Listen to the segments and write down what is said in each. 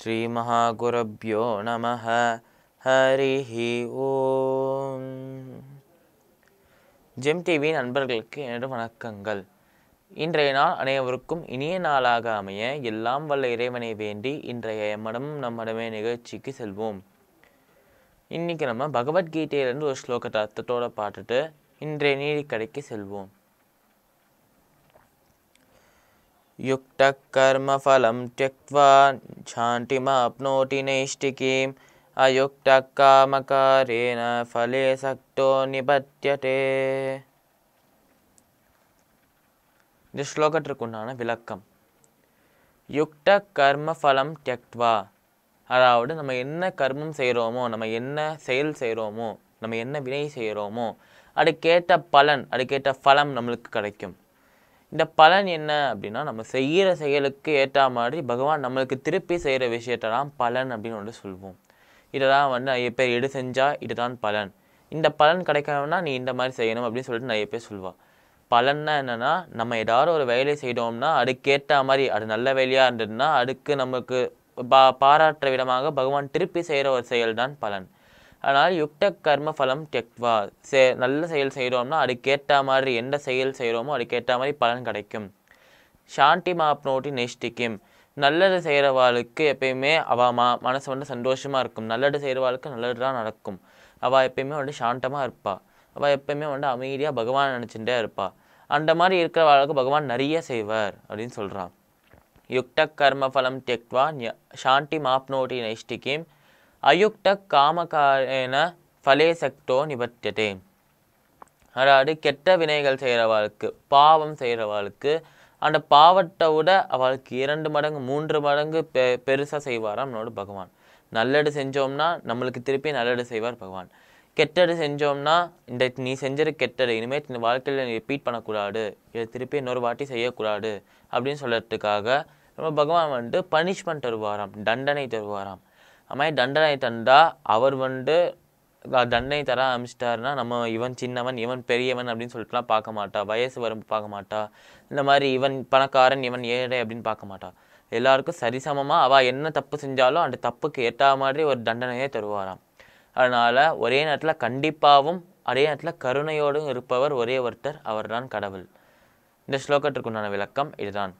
श्रीमहागुरुभ्यो நம ஹரிஹ ஓம் GeM TV நண்பர்களுக்கு என்று வணக்கங்கள் இன்றைய நாள் அனைவருக்கும் இனிய நாளாக அமைய எல்லாம் வல்ல இறைவனை வேண்டி இன்றைய மடம் நம்மடமே நிகழ்ச்சிக்கு செல்வோம் இன்றைக்கி நம்ம பகவத்கீதையிலேருந்து ஒரு ஸ்லோகத்தை அர்த்தத்தோடு பாட்டுட்டு இன்றைய நீதி கடைக்கு செல்வோம் युक्तः कर्मफलं त्यक्त्वा शान्तिमाप्नोति नैष्टिकीम् अयुक्तः कामकारेण फले सक्तो निबध्यते இந்த ஸ்லோகத்திற்குண்டான விளக்கம் யுக்த கர்ம ஃபலம் தியக்வா அதாவது நம்ம என்ன கர்மம் செய்கிறோமோ நம்ம என்ன செயல் செய்கிறோமோ நம்ம என்ன வினை செய்கிறோமோ அதுக்கேற்ற பலன் அதுக்கேற்ற ஃபலம் நம்மளுக்கு கிடைக்கும் இந்த பலன் என்ன அப்படின்னா நம்ம செய்கிற செயலுக்கு ஏற்ற மாதிரி பகவான் நம்மளுக்கு திருப்பி செய்கிற விஷயத்தெல்லாம் பலன் அப்படின்னு வந்து சொல்வோம் இதெல்லாம் வந்து நிறைய பேர் எடு செஞ்சால் இதுதான் பலன் இந்த பலன் கிடைக்கணும்னா நீ இந்த மாதிரி செய்யணும் அப்படின்னு சொல்லிட்டு நிறைய பேர் சொல்லுவாள் பலன்னா என்னென்னா நம்ம ஏதாவது ஒரு வேலை செய்தோம்னா அதுக்கேற்ற மாதிரி அது நல்ல வேலையாக இருந்ததுன்னா அதுக்கு நமக்கு பா பாராட்டுற விதமாக பகவான் திருப்பி செய்கிற ஒரு செயல் தான் பலன் அதனால் யுக்த கர்ம ஃபலம் டெக்வா சே நல்ல செயல் செய்கிறோம்னா அதுக்கேற்ற மாதிரி எந்த செயல் செய்கிறோமோ அதுக்கேற்ற மாதிரி பலன் கிடைக்கும் சாந்தி மாப்னோட்டி நேஷ்டிக்கும் நல்லது செய்கிறவாளுக்கு எப்பயுமே அவள் மா மனசு வந்து சந்தோஷமாக இருக்கும் நல்லது செய்கிறவாளுக்கு நல்லது தான் நடக்கும் அவள் எப்பயுமே வந்து சாந்தமாக இருப்பாள் அவள் எப்பயுமே வந்து அமைதியாக பகவான் நினச்சிட்டே இருப்பாள் அந்த மாதிரி இருக்கிறவாளுக்கு பகவான் நிறைய செய்வார் அப்படின்னு சொல்கிறான் யுக்த கர்ம ஃபலம் டெக்வா சாந்தி மாப்னோட்டி நைஷ்டிகிம் அயுக்த ஃபலே சக்தோ நிபத்தியதே அதாவது கெட்ட வினைகள் செய்கிறவாளுக்கு பாவம் செய்கிறவாளுக்கு அந்த பாவத்தை விட அவளுக்கு இரண்டு மடங்கு மூன்று மடங்கு பெ பெருசாக செய்வாராம் நம்மளோட பகவான் நல்லது செஞ்சோம்னா நம்மளுக்கு திருப்பி நல்லது செய்வார் பகவான் கெட்டது செஞ்சோம்னா இந்த நீ செஞ்சது கெட்டது இனிமேல் இந்த வாழ்க்கையில் நீ ரிப்பீட் பண்ணக்கூடாது இதை திருப்பி இன்னொரு வாட்டி செய்யக்கூடாது அப்படின்னு சொல்கிறதுக்காக நம்ம பகவான் வந்து பனிஷ்மெண்ட் தருவாராம் தண்டனை தருவாராம் அது மாதிரி தண்டனை தந்தால் அவர் வந்து தண்டனை தர ஆரம்பிச்சிட்டாருன்னா நம்ம இவன் சின்னவன் இவன் பெரியவன் அப்படின்னு சொல்லிட்டுலாம் பார்க்க மாட்டா வயசு வரும் பார்க்க மாட்டா இந்த மாதிரி இவன் பணக்காரன் இவன் ஏழை அப்படின்னு பார்க்க மாட்டா எல்லாருக்கும் சரிசமமாக அவள் என்ன தப்பு செஞ்சாலும் அந்த தப்புக்கு ஏற்ற மாதிரி ஒரு தண்டனையே தருவாராம் அதனால் ஒரே நேரத்தில் கண்டிப்பாகவும் அதே நேரத்தில் கருணையோடும் இருப்பவர் ஒரே ஒருத்தர் அவர்தான் கடவுள் இந்த ஸ்லோகத்திற்குண்டான விளக்கம் இதுதான்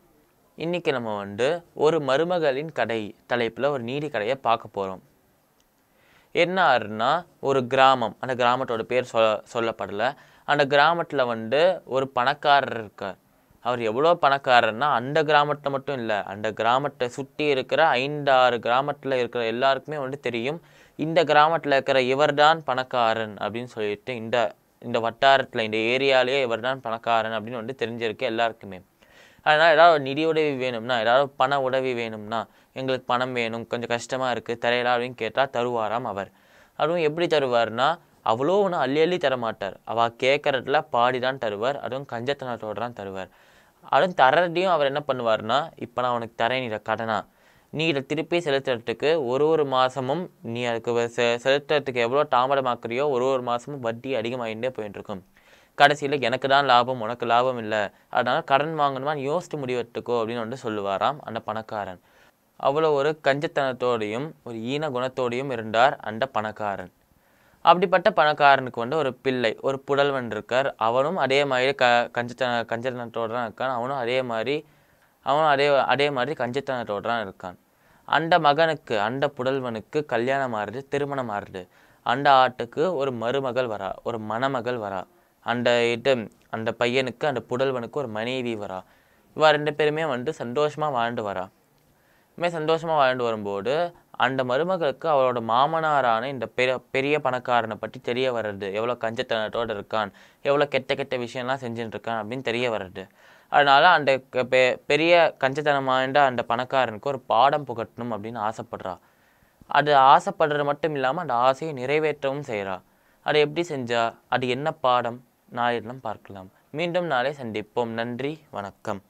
இன்றைக்கி நம்ம வந்து ஒரு மருமகளின் கடை தலைப்பில் ஒரு நீதி கடையை பார்க்க போகிறோம் என்ன ஆறுனா ஒரு கிராமம் அந்த கிராமத்தோட பேர் சொல்ல சொல்லப்படலை அந்த கிராமத்தில் வந்து ஒரு பணக்காரர் இருக்கார் அவர் எவ்வளோ பணக்காரர்னா அந்த கிராமத்தில் மட்டும் இல்லை அந்த கிராமத்தை சுற்றி இருக்கிற ஐந்தாறு கிராமத்தில் இருக்கிற எல்லாருக்குமே வந்து தெரியும் இந்த கிராமத்தில் இருக்கிற இவர்தான் பணக்காரன் அப்படின்னு சொல்லிட்டு இந்த இந்த வட்டாரத்தில் இந்த ஏரியாலேயே இவர்தான் பணக்காரன் அப்படின்னு வந்து தெரிஞ்சிருக்கு எல்லாருக்குமே அதனால் ஏதாவது ஒரு நிதி உதவி வேணும்னா ஏதாவது பண உதவி வேணும்னா எங்களுக்கு பணம் வேணும் கொஞ்சம் கஷ்டமாக இருக்குது தரையில அப்படின்னு கேட்டால் தருவாராம் அவர் அதுவும் எப்படி தருவார்னா அவ்வளோ ஒன்றும் அள்ளி அள்ளி தரமாட்டார் அவள் கேட்குறதுல பாடி தான் தருவார் அதுவும் கஞ்சத்தனத்தோடு தான் தருவார் அதுவும் தரதையும் அவர் என்ன பண்ணுவார்னா இப்போ நான் அவனுக்கு தரேன் இதை கடனா நீ இதை திருப்பி செலுத்துறதுக்கு ஒரு ஒரு மாதமும் நீ அதுக்கு செலுத்துறதுக்கு எவ்வளோ தாமதமாக்குறியோ ஒரு ஒரு மாதமும் வட்டி அதிகமாகிட்டே போயிட்டுருக்கும் கடைசியில் எனக்கு தான் லாபம் உனக்கு லாபம் இல்லை அதனால் கடன் வாங்கணுமான்னு யோசித்து முடிவெடுத்துக்கோ அப்படின்னு வந்து சொல்லுவாராம் அந்த பணக்காரன் அவ்வளோ ஒரு கஞ்சத்தனத்தோடையும் ஒரு ஈன குணத்தோடையும் இருந்தார் அந்த பணக்காரன் அப்படிப்பட்ட பணக்காரனுக்கு வந்து ஒரு பிள்ளை ஒரு புடல்வன் இருக்கார் அவனும் அதே மாதிரி க கஞ்சத்தன கஞ்சத்தனத்தோடு தான் இருக்கான் அவனும் அதே மாதிரி அவனும் அதே அதே மாதிரி கஞ்சத்தனத்தோடு தான் இருக்கான் அந்த மகனுக்கு அந்த புடல்வனுக்கு கல்யாணம் ஆறுது திருமணம் ஆறுது அந்த ஆட்டுக்கு ஒரு மருமகள் வரா ஒரு மணமகள் வரா அந்த இது அந்த பையனுக்கு அந்த புடல்வனுக்கு ஒரு மனைவி வரா இவா ரெண்டு பேருமே வந்து சந்தோஷமாக வாழ்ந்து வரா இனிமேல் சந்தோஷமாக வாழ்ந்து வரும்போது அந்த மருமகளுக்கு அவளோட மாமனாரான இந்த பெரிய பெரிய பணக்காரனை பற்றி தெரிய வர்றது எவ்வளோ கஞ்சத்தனத்தோடு இருக்கான் எவ்வளோ கெட்ட கெட்ட விஷயம்லாம் செஞ்சுட்டு இருக்கான் அப்படின்னு தெரிய வர்றது அதனால் அந்த பெ பெரிய கஞ்சத்தனமாண்ட அந்த பணக்காரனுக்கு ஒரு பாடம் புகட்டணும் அப்படின்னு ஆசைப்படுறா அது ஆசைப்படுறது மட்டும் இல்லாமல் அந்த ஆசையை நிறைவேற்றவும் செய்கிறா அது எப்படி செஞ்சா அது என்ன பாடம் ஞாயிறிலும் பார்க்கலாம் மீண்டும் நாளை சந்திப்போம் நன்றி வணக்கம்